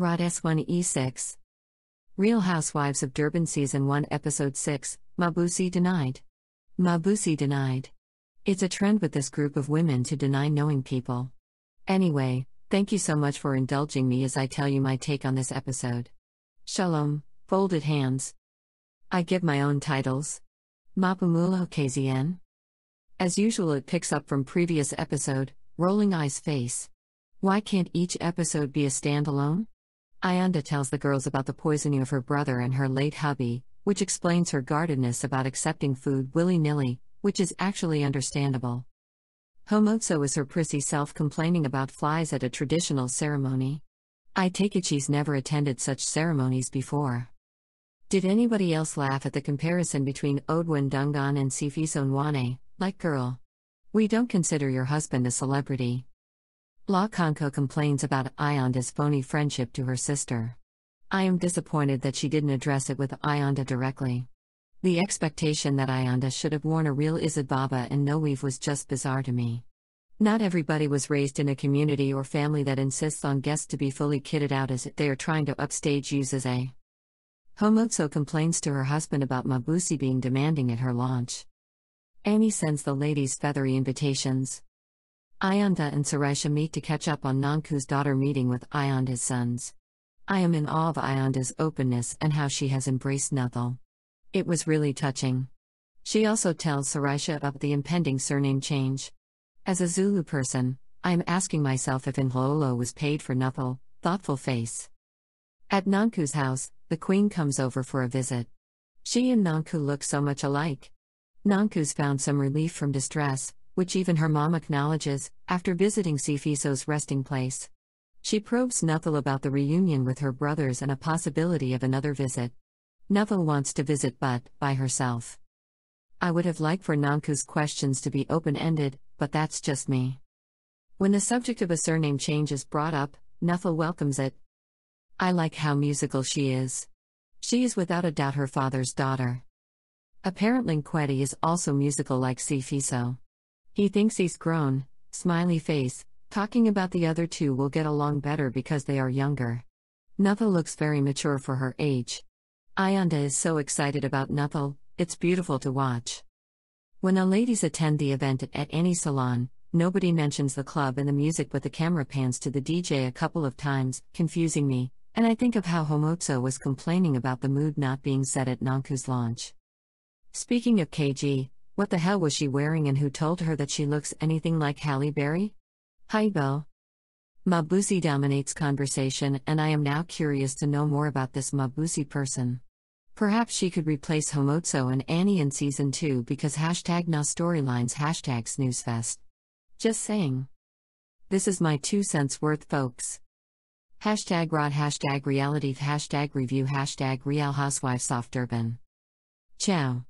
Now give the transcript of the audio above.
Rod S1E6. Real Housewives of Durban Season 1, Episode 6 Mabusi Denied. Mabusi Denied. It's a trend with this group of women to deny knowing people. Anyway, thank you so much for indulging me as I tell you my take on this episode. Shalom, folded hands. I give my own titles. Mapumulo KZN. As usual, it picks up from previous episode, Rolling Eyes Face. Why can't each episode be a standalone? Ayanda tells the girls about the poisoning of her brother and her late hubby, which explains her guardedness about accepting food willy nilly, which is actually understandable. Homotso is her prissy self complaining about flies at a traditional ceremony. I take it she's never attended such ceremonies before. Did anybody else laugh at the comparison between Odwin Dungan and Sifiso Nwane, like girl? We don't consider your husband a celebrity. La Conco complains about Ayanda's phony friendship to her sister. I am disappointed that she didn't address it with Ayanda directly. The expectation that Ayanda should have worn a real Isababa and no weave was just bizarre to me. Not everybody was raised in a community or family that insists on guests to be fully kitted out as they are trying to upstage uses a. Eh? Homotso complains to her husband about Mabusi being demanding at her launch. Amy sends the ladies feathery invitations. Ayanda and Suresha meet to catch up on Nanku's daughter meeting with Ayanda's sons. I am in awe of Ayanda's openness and how she has embraced Nuthal. It was really touching. She also tells Suresha about the impending surname change. As a Zulu person, I am asking myself if Inhlolo was paid for Nuthal, thoughtful face. At Nanku's house, the queen comes over for a visit. She and Nanku look so much alike. Nanku's found some relief from distress, which even her mom acknowledges, after visiting Cefiso's resting place. She probes Nuthal about the reunion with her brothers and a possibility of another visit. Nuthal wants to visit but, by herself. I would have liked for Nanku's questions to be open ended, but that's just me. When the subject of a surname change is brought up, Nuthal welcomes it. I like how musical she is. She is without a doubt her father's daughter. Apparently Nkweti is also musical like Sifiso. He thinks he's grown, smiley face, talking about the other two will get along better because they are younger. Nuthal looks very mature for her age. Ayanda is so excited about Nuthal, it's beautiful to watch. When the ladies attend the event at, any salon, nobody mentions the club and the music but the camera pans to the DJ a couple of times, confusing me, and I think of how Homozo was complaining about the mood not being set at Nanku's launch. Speaking of KG, what the hell was she wearing and who told her that she looks anything like Halle Berry? Hi, Belle. Mabusi dominates conversation, and I am now curious to know more about this Mabusi person. Perhaps she could replace Homotso and Annie in season 2 because hashtag now storylines hashtag snoozefest. Just saying. This is my two cents worth, folks. Hashtag rod, hashtag reality, hashtag review, hashtag real housewives of Durban. Ciao.